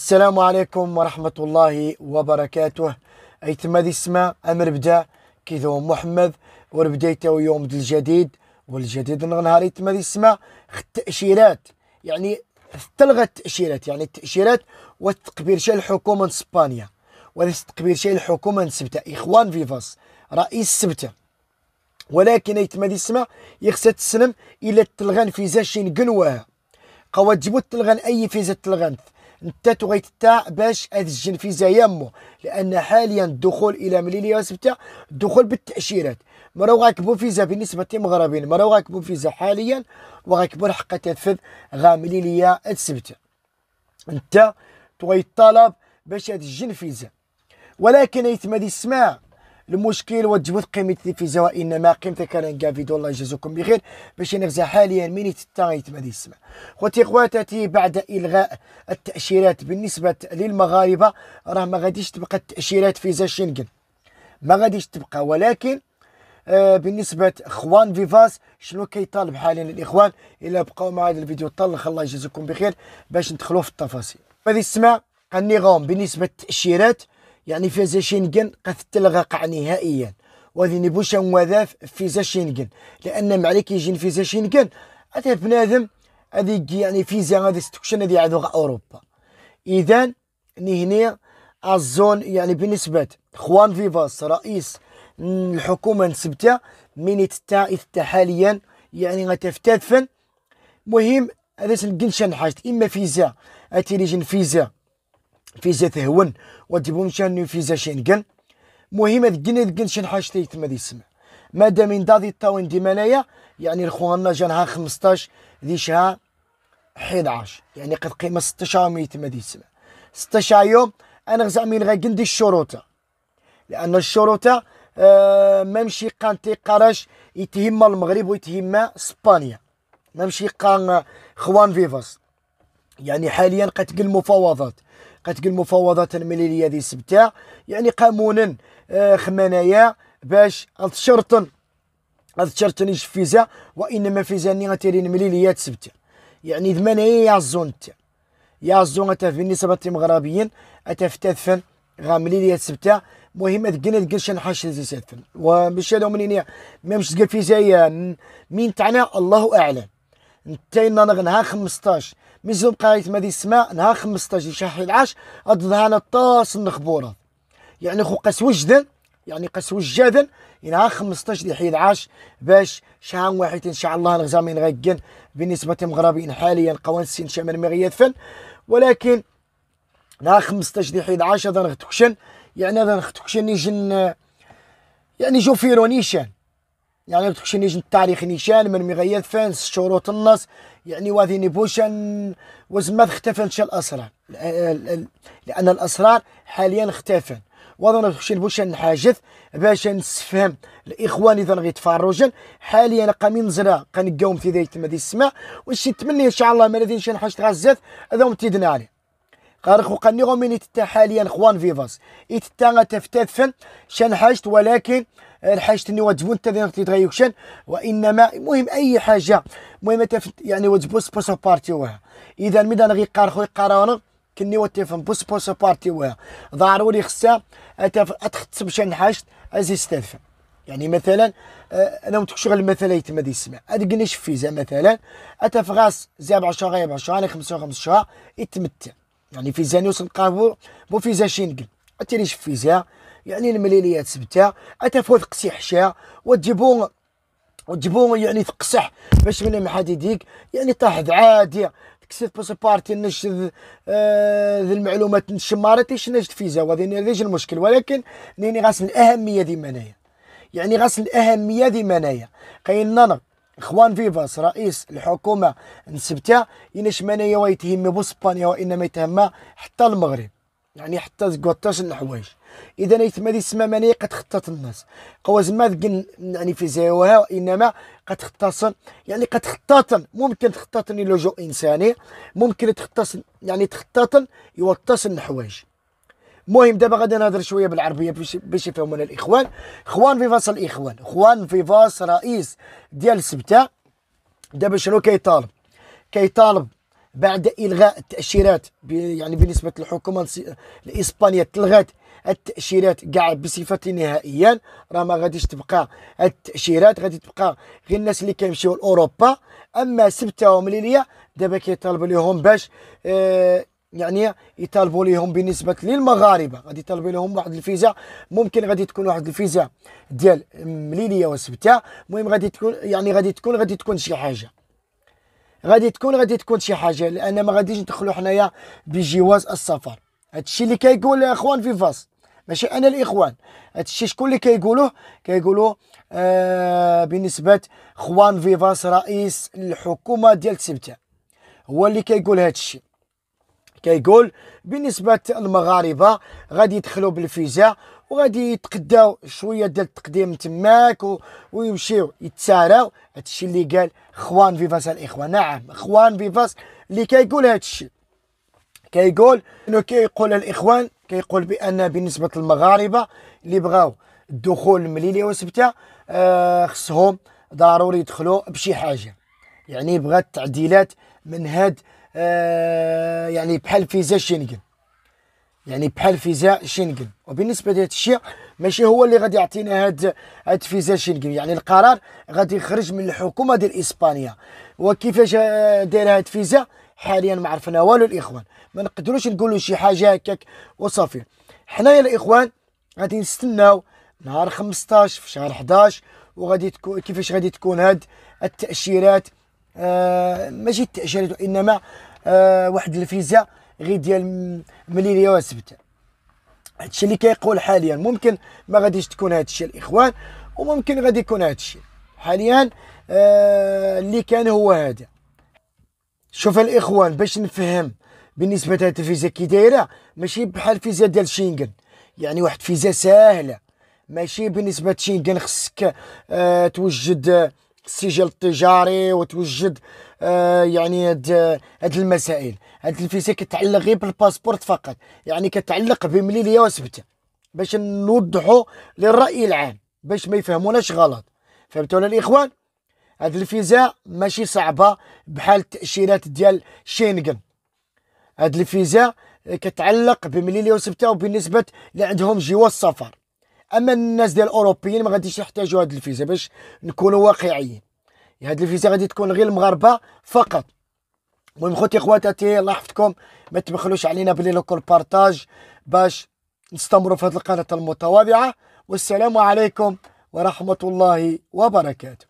السلام عليكم ورحمة الله وبركاته ايتما اسمع امر بدا كي ذو محمد وربديت يوم الجديد والجديد نهار ايتما اسمع التأشيرات يعني تلغى التأشيرات يعني التأشيرات والتقبير شال الحكومة اسبانيا والتقبير شال الحكومة سبتة اخوان فيفاس رئيس سبتة ولكن ايتما سما يخسر تسلم الى التلغان فيزا شين قنواها قوا تجيبو التلغان اي فيزا تلغانت انت تغيت تا باش هذا في زيامو لان حاليا الدخول الى مليليه وسبته الدخول بالتاشيرات مراو غاكبو فيزا بالنسبه للمغربيين مراو غاكبو فيزا حاليا وغاكبو حق تنفذ غا مليليا السبته انت تغيت طلب باش هذا فيزا ولكن يتم هذه السماع المشكل وتجبد قيمه التلفزه وانما قيمتها كان فيديو الله يجازيكم بخير باش نفزع حاليا من تتا يتمادي السماء خوتي خواتاتي بعد الغاء التاشيرات بالنسبه للمغاربه راه ما غاديش تبقى التاشيرات فيزا شنغن ما غاديش تبقى ولكن آه بالنسبه اخوان فيفاس شنو كيطالب حاليا الاخوان الا بقاو مع هذا الفيديو طلق الله يجازيكم بخير باش ندخلوا في التفاصيل هذه السماء النظام بالنسبه للتاشيرات يعني فاز شينغن قد تلغق نهائيا وذي نبوشا وذاف فيزا شينغن لان معليك يجي فيزا شينغن هذا بنادم هذيك يعني فيزا هذا ستكشن هذه عاد اوروبا اذا نهني الزون يعني بالنسبه خوان فيفاس رئيس الحكومه نسبتها من تا حاليا يعني فن مهم هذا سنقل حاجة إما فيزا أتيريجن فيزا فيزا تهون وتبون مشان فيزا شنغن مهم دقن دقن شن حاجة تيتما دي السمع مادام انضاضي الطاوين دي ملايا يعني الخواننا جانها 15 ذي شهر 11 يعني قد قيمة 16 يوم يتما دي السمع 16 يوم انا غزعمين غندي الشروط لان الشروط آه ممشي قان قراش يتهم المغرب ويتهم اسبانيا ممشي قان آه، خوان فيفاس يعني حاليا قتلقى المفاوضات قتلقى المفاوضات المليلية ذي السبتاع يعني قامونا آه، خمانايا باش اتشرطن ايش فيزا وانما فيزا ني غتيرين مليليات سبتاع يعني يا الزون تاع يا الزون بالنسبه للمغربيين اتا في تدفن غا مليليات السبتاع مهم تقنا تقل شي ذي تدفن ومش هذا منين ميمش تقل فيزا مين تاعنا الله اعلم نتا نغنها 15 ميزو بقايت مدي السماء نهار 15 11 هاد ظهرنا طاس النخبورة يعني خو قسوجدا يعني قسوجدا نهار 15 يحيي 11 باش شهر واحد إن شاء الله نغزامين غيكن بالنسبة للمغربيين حاليا قوانسين شمال مغيات فن ولكن نهار 15 يحيي 11 هذا نغتكشن يعني هذا نغتكشن يجن يعني جوفيرو نيشان يعني بتخشي نجم التاريخ نيشان من مغيات فانس شروط النص يعني وذي نبوشا وزما اختفنش الاسرار لان الاسرار حاليا اختفن وظن تخشي نبوشا حاجث باش نسفهم الاخوان اذا غيتفرجن حاليا قامين نزرا قنقاوم في ذيك مدي السماء واش نتمنى ان شاء الله ما شي نحاج غزات هذا تيدنا عليه قارخ وقني غومين حاليا خوان فيفاس يتتا تفتثفن شان حاجت ولكن الحاجه اللي وتبون تدير تيتغيوكشن وانما المهم اي حاجه المهم يعني وتبون سبوس بارتي وها اذا ميدا غي قار خويا قرانا كني وتفهم بوس بوس بارتي وها ضروري خصها اتختصب شان حاجه ازيز تفهم يعني مثلا آه، انا متك شغل مثلا يتم دي السماء هاد ادقني شفيزه مثلا اتفغاس زي 10 غيب 10 5 خمسة 15 يتمتع يعني في زاني وصل قابو بو في زاشينقل اتيري شفيزه يعني المليليات سبتة اتفوذ قسي حشاه وتجيبو وتجيبو يعني تقصح باش من المحادي يديك يعني طاحد عادي كسيت بس بارتي نش ذي آه المعلومات نشمارت ايش نجد فيزا وهذه ذيج المشكل ولكن نيني غاس الاهميه دي منايا يعني غاس الاهميه دي منايا قاين نانا اخوان فيفاس رئيس الحكومه نسبتها ينش منايا ويتهم بوسبانيا وانما يتهم حتى المغرب يعني حتى تقوطاش الحوايج اذا يتما هذه السما ماني كتخطط الناس قواز ما يعني في زيوها وانما كتخطط يعني كتخطط ممكن تخطط لوجو انساني ممكن تخطط يعني تخطط يوطس الحوايج المهم دابا غادي نهضر شويه بالعربيه باش يفهمونا الاخوان اخوان في فاس الاخوان اخوان في فاس رئيس ديال سبته دابا شنو كيطالب كيطالب بعد إلغاء التأشيرات يعني بالنسبة للحكومة الإسبانية تلغات التأشيرات كاع بصفة نهائيا راه ما غاديش تبقى التأشيرات غادي تبقى غير الناس اللي كيمشيو لأوروبا أما سبتة ومليلية دابا كيطالبوا لهم باش آه يعني يطالبوا لهم بالنسبه للمغاربه غادي يطالبوا لهم واحد الفيزا ممكن غادي تكون واحد الفيزا ديال مليليه وسبته المهم غادي تكون يعني غادي تكون غادي تكون شي حاجه غادي تكون غادي تكون شي حاجه لان ما غاديش ندخلوا حنايا بجواز السفر هادشي اللي كيقول اخوان في فاس ماشي انا الاخوان هادشي شكون اللي كيقولوه كيقولوا آه بالنسبه خوان فيفاس رئيس الحكومه ديال سبته هو اللي كيقول هادشي كيقول بالنسبه للمغاربه غادي يدخلوا بالفيزا وغادي يتقداو شويه ديال التقديم تماك ويمشيو هذا هادشي اللي قال خوان فيفاس الاخوان نعم خوان فيفاس اللي كيقول هادشي كيقول انه كيقول الاخوان كيقول بان بالنسبه للمغاربه اللي بغاو الدخول المليلي وسبته آه خصهم ضروري يدخلوا بشي حاجه يعني بغات تعديلات من هاد آه يعني بحال فيزا شينغن يعني بحال فيزا شينغن وبالنسبه لهذا الشيء ماشي هو اللي غادي يعطينا هاد هاد فيزا شينغن يعني القرار غادي يخرج من الحكومه ديال اسبانيا وكيفاش آه، داير هاد فيزا حاليا ما عرفنا والو الاخوان ما نقدروش نقولوا شي حاجه هكاك وصافي حنايا الاخوان غادي نستناو نهار 15 في شهر 11 وغادي تكون كيفاش غادي تكون هاد التاشيرات آه ماشي التاشيرات وانما آه واحد الفيزا غير ديال مليليه وسبته هادشي اللي كيقول حاليا ممكن ما غاديش تكون هادشي الاخوان وممكن غادي يكون هادشي حاليا آه اللي كان هو هذا شوف الاخوان باش نفهم بالنسبه لهاد الفيزا كي دايره ماشي بحال فيزا ديال شينغن يعني واحد فيزا ساهله ماشي بالنسبه لشينغن خصك آه توجد السجل التجاري وتوجد آه، يعني هاد هاد المسائل هاد الفيزا كتعلق غير بالباسبورت فقط يعني كتعلق بمليليه وسبته باش نوضحوا للراي العام باش ما يفهموناش غلط فهمتوا ولا الاخوان هاد الفيزا ماشي صعبه بحال التاشيرات ديال شينغن هاد الفيزا كتعلق بمليليه وسبته وبالنسبه اللي عندهم جوا السفر اما الناس ديال الاوروبيين ما غاديش يحتاجوا هاد الفيزا باش نكونوا واقعيين يعني هاد الفيزا غادي تكون غير المغاربه فقط المهم خوتي خواتاتي الله يحفظكم ما تبخلوش علينا بلي لوكول بارطاج باش نستمروا في هذه القناه المتواضعه والسلام عليكم ورحمه الله وبركاته